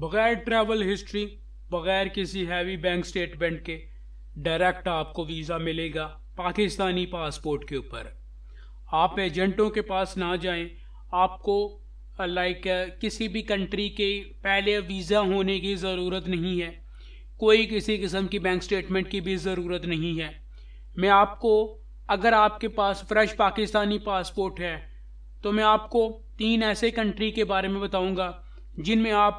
बगैर travel history बगैर किसी हैवी बैंक स्टेटमेंट के डायरेक्ट आपको वीज़ा मिलेगा पाकिस्तानी पासपोर्ट के ऊपर आप एजेंटों के पास ना जाएं आपको लाइक uh, uh, किसी भी कंट्री के पहले वीज़ा होने की ज़रूरत नहीं है कोई किसी किस्म की बैंक स्टेटमेंट की भी ज़रूरत नहीं है मैं आपको अगर आपके पास फ्रेश पाकिस्तानी पासपोर्ट है तो मैं आपको तीन ऐसे कंट्री के बारे में बताऊंगा जिनमें आप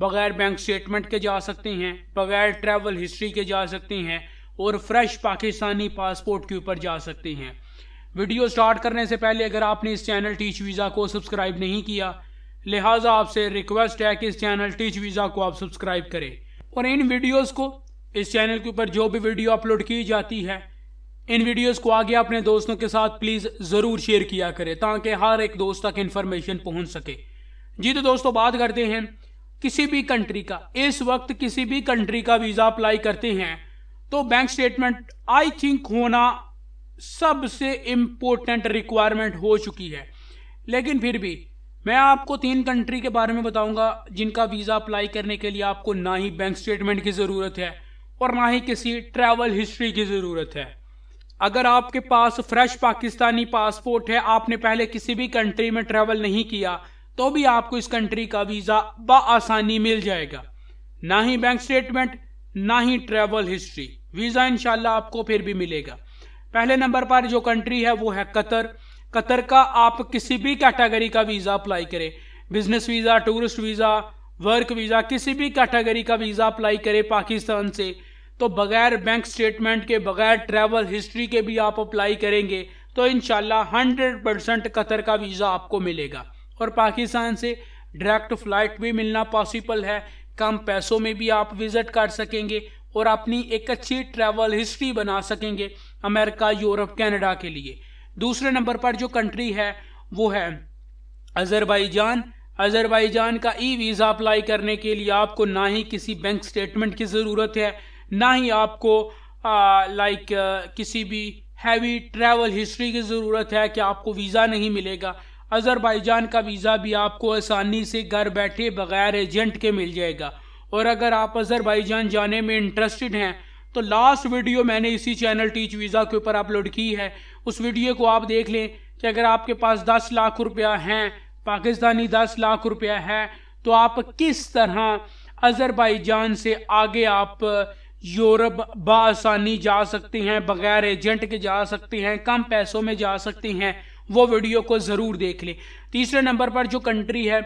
बगैर बैंक स्टेटमेंट के जा सकते हैं बगैर ट्रैवल हिस्ट्री के जा सकते हैं और फ्रेश पाकिस्तानी पासपोर्ट के ऊपर जा सकते हैं वीडियो स्टार्ट करने से पहले अगर आपने इस चैनल टीच वीज़ा को सब्सक्राइब नहीं किया लिहाजा आपसे रिक्वेस्ट है कि इस चैनल टीच वीज़ा को आप सब्सक्राइब करें और इन वीडियोज़ को इस चैनल के ऊपर जो भी वीडियो अपलोड की जाती है इन वीडियोज़ को आगे अपने दोस्तों के साथ प्लीज़ ज़रूर शेयर किया करें ताकि हर एक दोस्त तक इन्फॉर्मेशन पहुँच सके जी तो दोस्तों बात करते हैं किसी भी कंट्री का इस वक्त किसी भी कंट्री का वीजा अप्लाई करते हैं तो बैंक स्टेटमेंट आई थिंक होना सबसे इम्पोर्टेंट रिक्वायरमेंट हो चुकी है लेकिन फिर भी मैं आपको तीन कंट्री के बारे में बताऊंगा जिनका वीज़ा अप्लाई करने के लिए आपको ना ही बैंक स्टेटमेंट की ज़रूरत है और ना ही किसी ट्रैवल हिस्ट्री की ज़रूरत है अगर आपके पास फ्रेश पाकिस्तानी पासपोर्ट है आपने पहले किसी भी कंट्री में ट्रैवल नहीं किया तो भी आपको इस कंट्री का वीजा बसानी मिल जाएगा ना ही बैंक स्टेटमेंट ना ही ट्रेवल हिस्ट्री वीजा इनशाला आपको फिर भी मिलेगा पहले नंबर पर जो कंट्री है वो है कतर कतर का आप किसी भी कैटेगरी का वीज़ा अप्लाई करें business visa tourist visa work visa किसी भी कैटेगरी का वीज़ा अप्लाई करें पाकिस्तान से तो बगैर बैंक स्टेटमेंट के बगैर ट्रैवल हिस्ट्री के भी आप अप्लाई करेंगे तो इनशाला हंड्रेड परसेंट कतर का वीज़ा आपको मिलेगा और पाकिस्तान से डायरेक्ट फ्लाइट भी मिलना पॉसिबल है कम पैसों में भी आप विज़िट कर सकेंगे और अपनी एक अच्छी ट्रैवल हिस्ट्री बना सकेंगे अमेरिका यूरोप कनाडा के लिए दूसरे नंबर पर जो कंट्री है वो है अजरबैजान अजरबैजान का ई वीज़ा अप्लाई करने के लिए आपको ना ही किसी बैंक स्टेटमेंट की ज़रूरत है ना ही आपको लाइक किसी भी हैवी ट्रैवल हिस्ट्री की ज़रूरत है कि आपको वीज़ा नहीं मिलेगा अज़रबैजान का वीज़ा भी आपको आसानी से घर बैठे बगैर एजेंट के मिल जाएगा और अगर आप अज़रबैजान जाने में इंटरेस्टेड हैं तो लास्ट वीडियो मैंने इसी चैनल टीच वीज़ा के ऊपर अपलोड की है उस वीडियो को आप देख लें कि अगर आपके पास दस लाख रुपया हैं पाकिस्तानी दस लाख रुपया है तो आप किस तरह अज़रबैजान से आगे आप यूरोप बसानी जा सकते हैं बगैर एजेंट के जा सकते हैं कम पैसों में जा सकते हैं वो वीडियो को ज़रूर देख लें तीसरे नंबर पर जो कंट्री है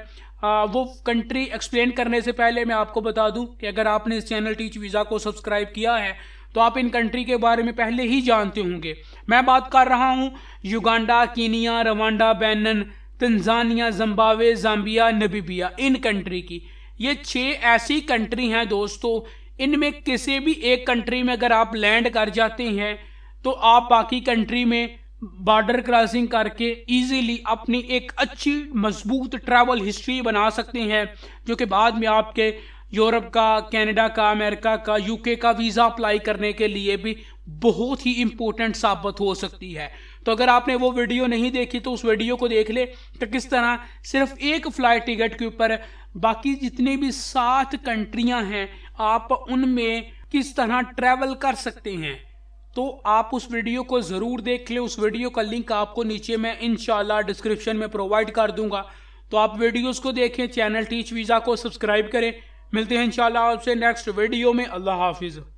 आ, वो कंट्री एक्सप्लेन करने से पहले मैं आपको बता दूं कि अगर आपने इस चैनल टीच वीज़ा को सब्सक्राइब किया है तो आप इन कंट्री के बारे में पहले ही जानते होंगे मैं बात कर रहा हूँ Uganda Kenya Rwanda Benin Tanzania Zimbabwe Zambia Namibia इन कंट्री की ये छः ऐसी कंट्री हैं दोस्तों इनमें किसी भी एक कंट्री में अगर आप लैंड कर जाते हैं तो आप बाकी कंट्री में बॉर्डर क्रॉसिंग करके इजीली अपनी एक अच्छी मजबूत ट्रैवल हिस्ट्री बना सकते हैं जो कि बाद में आपके यूरोप का कनाडा का अमेरिका का यूके का वीज़ा अप्लाई करने के लिए भी बहुत ही इम्पोर्टेंट साबित हो सकती है तो अगर आपने वो वीडियो नहीं देखी तो उस वीडियो को देख ले तो किस तरह सिर्फ एक फ्लाइट टिकट के ऊपर बाकी जितने भी सात कंट्रियां हैं आप उनमें किस तरह ट्रैवल कर सकते हैं तो आप उस वीडियो को ज़रूर देख लें उस वीडियो का लिंक आपको नीचे मैं इनशाला डिस्क्रिप्शन में प्रोवाइड कर दूंगा तो आप वीडियोस को देखें चैनल टीच वीज़ा को सब्सक्राइब करें मिलते हैं शाला आपसे नेक्स्ट वीडियो में अल्लाह हाफिज़